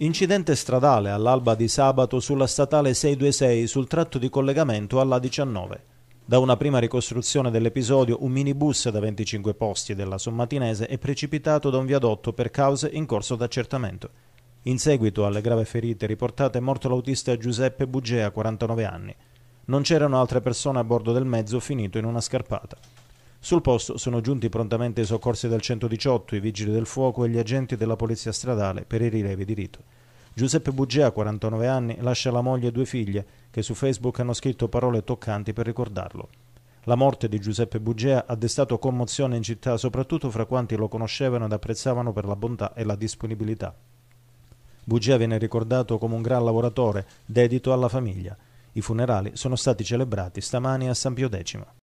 Incidente stradale all'alba di sabato sulla statale 626 sul tratto di collegamento alla 19. Da una prima ricostruzione dell'episodio, un minibus da 25 posti della Sommatinese è precipitato da un viadotto per cause in corso d'accertamento. In seguito alle grave ferite riportate è morto l'autista Giuseppe Bugea, 49 anni. Non c'erano altre persone a bordo del mezzo finito in una scarpata. Sul posto sono giunti prontamente i soccorsi del 118, i vigili del fuoco e gli agenti della polizia stradale per i rilevi di rito. Giuseppe Bugea, 49 anni, lascia la moglie e due figlie che su Facebook hanno scritto parole toccanti per ricordarlo. La morte di Giuseppe Bugea ha destato commozione in città, soprattutto fra quanti lo conoscevano ed apprezzavano per la bontà e la disponibilità. Bugea viene ricordato come un gran lavoratore, dedito alla famiglia. I funerali sono stati celebrati stamani a San Pio X.